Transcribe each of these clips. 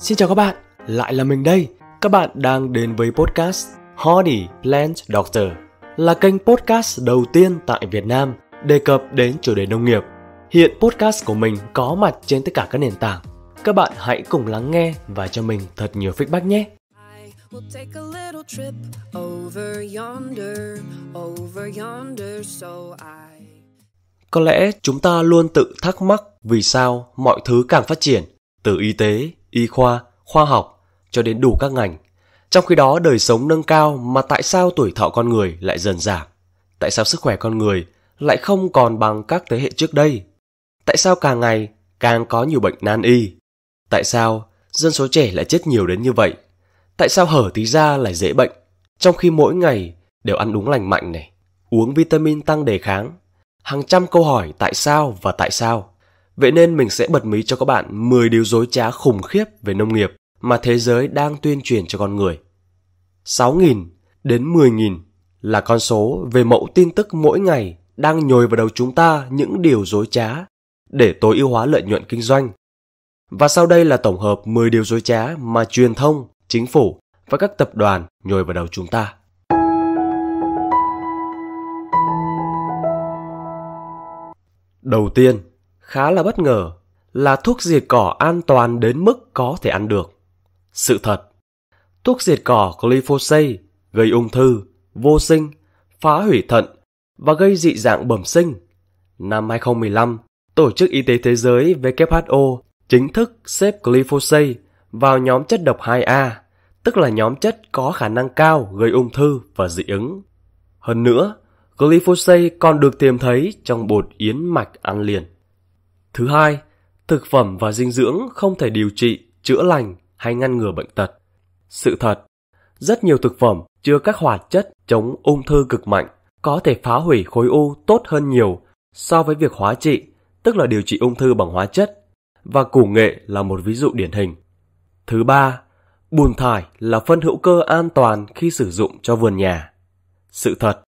Xin chào các bạn, lại là mình đây. Các bạn đang đến với podcast Hardy Plant Doctor là kênh podcast đầu tiên tại Việt Nam đề cập đến chủ đề nông nghiệp. Hiện podcast của mình có mặt trên tất cả các nền tảng. Các bạn hãy cùng lắng nghe và cho mình thật nhiều feedback nhé. Có lẽ chúng ta luôn tự thắc mắc vì sao mọi thứ càng phát triển, từ y tế y khoa, khoa học cho đến đủ các ngành. Trong khi đó đời sống nâng cao mà tại sao tuổi thọ con người lại dần giảm? Tại sao sức khỏe con người lại không còn bằng các thế hệ trước đây? Tại sao càng ngày càng có nhiều bệnh nan y? Tại sao dân số trẻ lại chết nhiều đến như vậy? Tại sao hở tí da lại dễ bệnh? Trong khi mỗi ngày đều ăn đúng lành mạnh này, uống vitamin tăng đề kháng. Hàng trăm câu hỏi tại sao và tại sao Vậy nên mình sẽ bật mí cho các bạn 10 điều dối trá khủng khiếp về nông nghiệp mà thế giới đang tuyên truyền cho con người. 6.000 đến 10.000 là con số về mẫu tin tức mỗi ngày đang nhồi vào đầu chúng ta những điều dối trá để tối ưu hóa lợi nhuận kinh doanh. Và sau đây là tổng hợp 10 điều dối trá mà truyền thông, chính phủ và các tập đoàn nhồi vào đầu chúng ta. Đầu tiên, khá là bất ngờ là thuốc diệt cỏ an toàn đến mức có thể ăn được. Sự thật, thuốc diệt cỏ glyphosate gây ung thư, vô sinh, phá hủy thận và gây dị dạng bẩm sinh. Năm 2015, Tổ chức Y tế Thế giới WHO chính thức xếp glyphosate vào nhóm chất độc 2A, tức là nhóm chất có khả năng cao gây ung thư và dị ứng. Hơn nữa, glyphosate còn được tìm thấy trong bột yến mạch ăn liền. Thứ hai, thực phẩm và dinh dưỡng không thể điều trị, chữa lành hay ngăn ngừa bệnh tật. Sự thật, rất nhiều thực phẩm chứa các hoạt chất chống ung thư cực mạnh có thể phá hủy khối u tốt hơn nhiều so với việc hóa trị, tức là điều trị ung thư bằng hóa chất, và củ nghệ là một ví dụ điển hình. Thứ ba, bùn thải là phân hữu cơ an toàn khi sử dụng cho vườn nhà. Sự thật,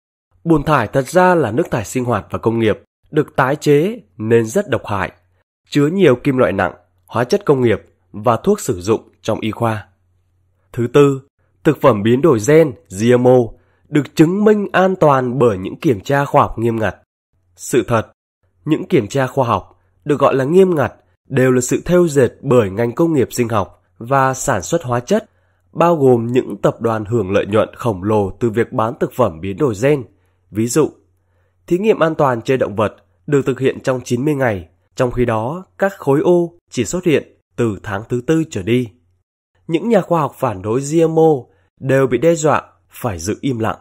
bùn thải thật ra là nước thải sinh hoạt và công nghiệp, được tái chế nên rất độc hại chứa nhiều kim loại nặng, hóa chất công nghiệp và thuốc sử dụng trong y khoa. Thứ tư, thực phẩm biến đổi gen GMO được chứng minh an toàn bởi những kiểm tra khoa học nghiêm ngặt. Sự thật, những kiểm tra khoa học được gọi là nghiêm ngặt đều là sự theo dệt bởi ngành công nghiệp sinh học và sản xuất hóa chất, bao gồm những tập đoàn hưởng lợi nhuận khổng lồ từ việc bán thực phẩm biến đổi gen. Ví dụ, thí nghiệm an toàn trên động vật được thực hiện trong 90 ngày trong khi đó, các khối u chỉ xuất hiện từ tháng thứ tư trở đi. Những nhà khoa học phản đối GMO đều bị đe dọa phải giữ im lặng.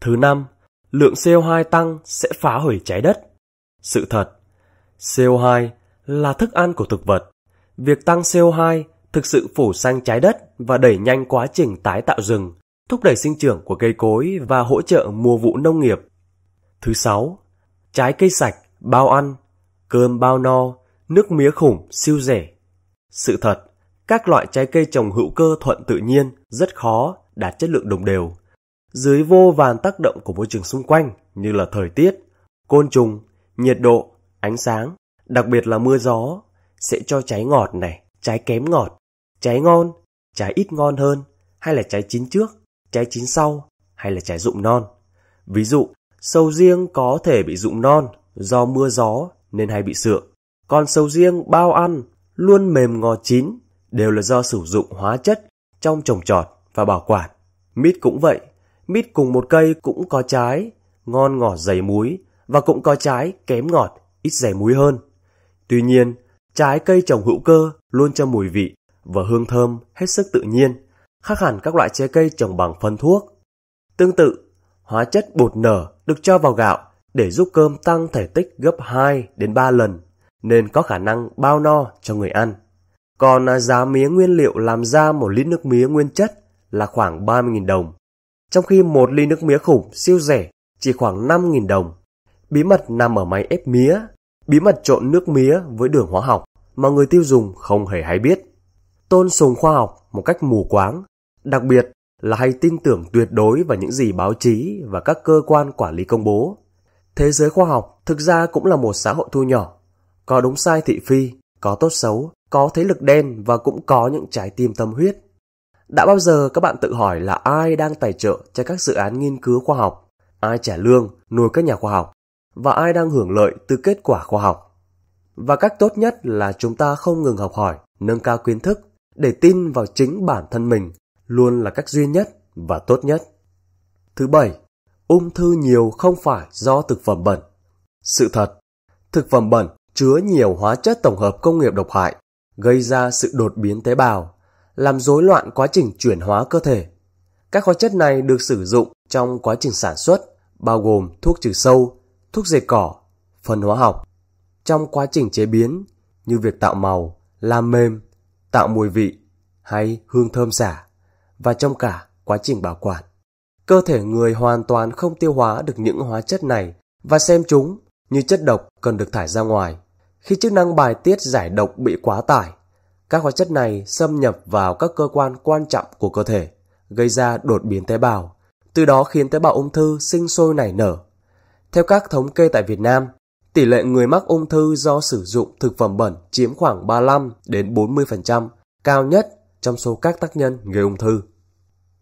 Thứ năm, lượng CO2 tăng sẽ phá hủy trái đất. Sự thật, CO2 là thức ăn của thực vật. Việc tăng CO2 thực sự phủ xanh trái đất và đẩy nhanh quá trình tái tạo rừng, thúc đẩy sinh trưởng của cây cối và hỗ trợ mùa vụ nông nghiệp. Thứ sáu, trái cây sạch, bao ăn cơm bao no, nước mía khủng siêu rẻ. Sự thật, các loại trái cây trồng hữu cơ thuận tự nhiên rất khó đạt chất lượng đồng đều. Dưới vô vàn tác động của môi trường xung quanh như là thời tiết, côn trùng, nhiệt độ, ánh sáng, đặc biệt là mưa gió, sẽ cho trái ngọt này, trái kém ngọt, trái ngon, trái ít ngon hơn, hay là trái chín trước, trái chín sau, hay là trái rụng non. Ví dụ, sầu riêng có thể bị rụng non do mưa gió nên hay bị sượng. Còn sầu riêng, bao ăn, luôn mềm ngò chín đều là do sử dụng hóa chất trong trồng trọt và bảo quản. Mít cũng vậy, mít cùng một cây cũng có trái, ngon ngọt dày muối và cũng có trái kém ngọt, ít dày muối hơn. Tuy nhiên, trái cây trồng hữu cơ luôn cho mùi vị và hương thơm hết sức tự nhiên, khác hẳn các loại trái cây trồng bằng phân thuốc. Tương tự, hóa chất bột nở được cho vào gạo để giúp cơm tăng thể tích gấp 2 đến 3 lần, nên có khả năng bao no cho người ăn. Còn à, giá mía nguyên liệu làm ra một lít nước mía nguyên chất là khoảng 30.000 đồng, trong khi một ly nước mía khủng siêu rẻ chỉ khoảng 5.000 đồng. Bí mật nằm ở máy ép mía, bí mật trộn nước mía với đường hóa học mà người tiêu dùng không hề hay biết. Tôn sùng khoa học một cách mù quáng, đặc biệt là hay tin tưởng tuyệt đối vào những gì báo chí và các cơ quan quản lý công bố Thế giới khoa học thực ra cũng là một xã hội thu nhỏ. Có đúng sai thị phi, có tốt xấu, có thế lực đen và cũng có những trái tim tâm huyết. Đã bao giờ các bạn tự hỏi là ai đang tài trợ cho các dự án nghiên cứu khoa học, ai trả lương, nuôi các nhà khoa học, và ai đang hưởng lợi từ kết quả khoa học? Và cách tốt nhất là chúng ta không ngừng học hỏi, nâng cao kiến thức để tin vào chính bản thân mình luôn là cách duy nhất và tốt nhất. Thứ bảy, ung thư nhiều không phải do thực phẩm bẩn. Sự thật, thực phẩm bẩn chứa nhiều hóa chất tổng hợp công nghiệp độc hại, gây ra sự đột biến tế bào, làm rối loạn quá trình chuyển hóa cơ thể. Các hóa chất này được sử dụng trong quá trình sản xuất, bao gồm thuốc trừ sâu, thuốc diệt cỏ, phân hóa học. Trong quá trình chế biến, như việc tạo màu, làm mềm, tạo mùi vị hay hương thơm giả, và trong cả quá trình bảo quản. Cơ thể người hoàn toàn không tiêu hóa được những hóa chất này và xem chúng như chất độc cần được thải ra ngoài. Khi chức năng bài tiết giải độc bị quá tải, các hóa chất này xâm nhập vào các cơ quan quan trọng của cơ thể, gây ra đột biến tế bào, từ đó khiến tế bào ung thư sinh sôi nảy nở. Theo các thống kê tại Việt Nam, tỷ lệ người mắc ung thư do sử dụng thực phẩm bẩn chiếm khoảng 35 đến 40%, cao nhất trong số các tác nhân gây ung thư.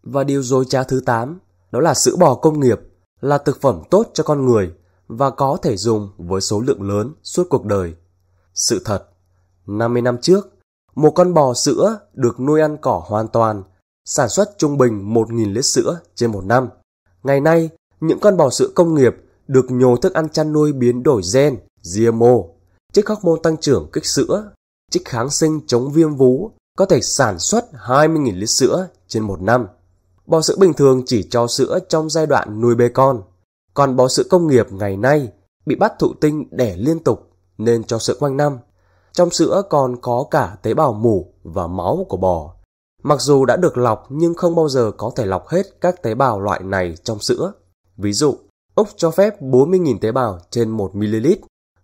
Và điều dối trá thứ 8 đó là sữa bò công nghiệp, là thực phẩm tốt cho con người và có thể dùng với số lượng lớn suốt cuộc đời. Sự thật, 50 năm trước, một con bò sữa được nuôi ăn cỏ hoàn toàn, sản xuất trung bình 1.000 lít sữa trên một năm. Ngày nay, những con bò sữa công nghiệp được nhồi thức ăn chăn nuôi biến đổi gen, GMO, trích hormone tăng trưởng kích sữa, trích kháng sinh chống viêm vú có thể sản xuất 20.000 lít sữa trên một năm. Bò sữa bình thường chỉ cho sữa trong giai đoạn nuôi bê con. Còn bò sữa công nghiệp ngày nay bị bắt thụ tinh đẻ liên tục nên cho sữa quanh năm. Trong sữa còn có cả tế bào mủ và máu của bò. Mặc dù đã được lọc nhưng không bao giờ có thể lọc hết các tế bào loại này trong sữa. Ví dụ, Úc cho phép 40.000 tế bào trên 1ml,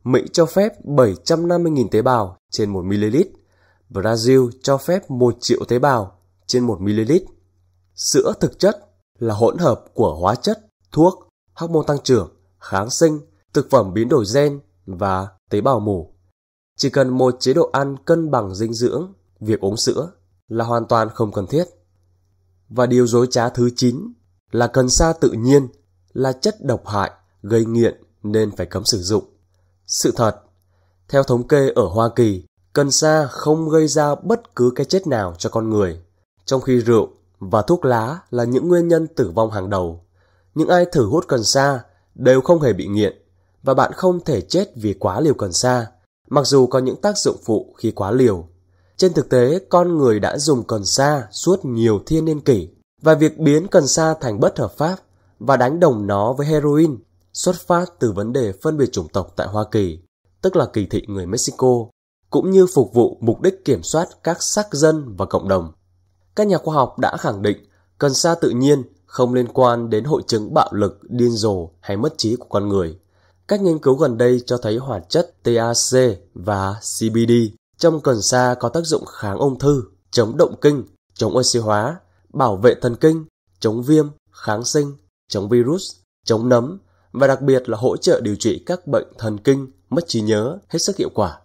Mỹ cho phép 750.000 tế bào trên 1ml, Brazil cho phép 1 triệu tế bào trên 1ml, Sữa thực chất là hỗn hợp của hóa chất, thuốc, hormone tăng trưởng, kháng sinh, thực phẩm biến đổi gen và tế bào mủ. Chỉ cần một chế độ ăn cân bằng dinh dưỡng, việc uống sữa là hoàn toàn không cần thiết. Và điều dối trá thứ 9 là cần sa tự nhiên là chất độc hại gây nghiện nên phải cấm sử dụng. Sự thật, theo thống kê ở Hoa Kỳ, cần sa không gây ra bất cứ cái chết nào cho con người, trong khi rượu và thuốc lá là những nguyên nhân tử vong hàng đầu. Những ai thử hút cần sa đều không hề bị nghiện và bạn không thể chết vì quá liều cần sa, mặc dù có những tác dụng phụ khi quá liều. Trên thực tế, con người đã dùng cần sa suốt nhiều thiên niên kỷ và việc biến cần sa thành bất hợp pháp và đánh đồng nó với heroin xuất phát từ vấn đề phân biệt chủng tộc tại Hoa Kỳ, tức là kỳ thị người Mexico, cũng như phục vụ mục đích kiểm soát các sắc dân và cộng đồng các nhà khoa học đã khẳng định cần sa tự nhiên không liên quan đến hội chứng bạo lực, điên rồ hay mất trí của con người. Các nghiên cứu gần đây cho thấy hoạt chất TAC và CBD trong cần sa có tác dụng kháng ung thư, chống động kinh, chống oxy hóa, bảo vệ thần kinh, chống viêm, kháng sinh, chống virus, chống nấm và đặc biệt là hỗ trợ điều trị các bệnh thần kinh, mất trí nhớ hết sức hiệu quả.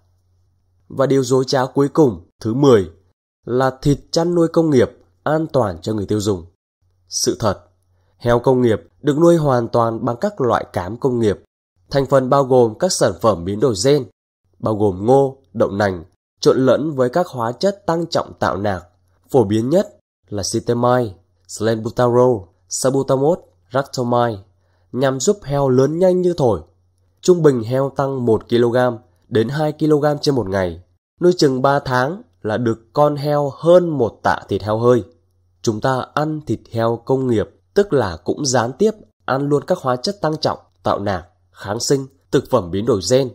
Và điều dối trá cuối cùng, thứ 10, là thịt chăn nuôi công nghiệp an toàn cho người tiêu dùng. Sự thật, heo công nghiệp được nuôi hoàn toàn bằng các loại cám công nghiệp. Thành phần bao gồm các sản phẩm biến đổi gen, bao gồm ngô, đậu nành, trộn lẫn với các hóa chất tăng trọng tạo nạc, phổ biến nhất là citemide, slenbuterol, sabutamol, ractomide, nhằm giúp heo lớn nhanh như thổi. Trung bình heo tăng 1 kg đến 2 kg trên một ngày, nuôi chừng 3 tháng là được con heo hơn một tạ thịt heo hơi. Chúng ta ăn thịt heo công nghiệp, tức là cũng gián tiếp ăn luôn các hóa chất tăng trọng, tạo nạc, kháng sinh, thực phẩm biến đổi gen.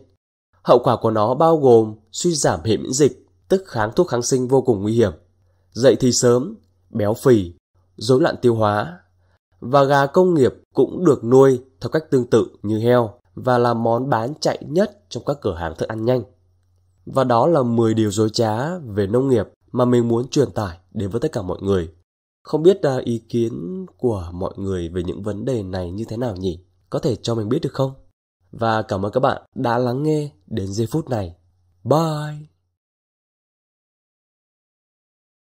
Hậu quả của nó bao gồm suy giảm hệ miễn dịch, tức kháng thuốc kháng sinh vô cùng nguy hiểm, dậy thì sớm, béo phì, rối loạn tiêu hóa. Và gà công nghiệp cũng được nuôi theo cách tương tự như heo và là món bán chạy nhất trong các cửa hàng thức ăn nhanh. Và đó là 10 điều dối trá về nông nghiệp mà mình muốn truyền tải đến với tất cả mọi người. Không biết à, ý kiến của mọi người về những vấn đề này như thế nào nhỉ? Có thể cho mình biết được không? Và cảm ơn các bạn đã lắng nghe đến giây phút này. Bye!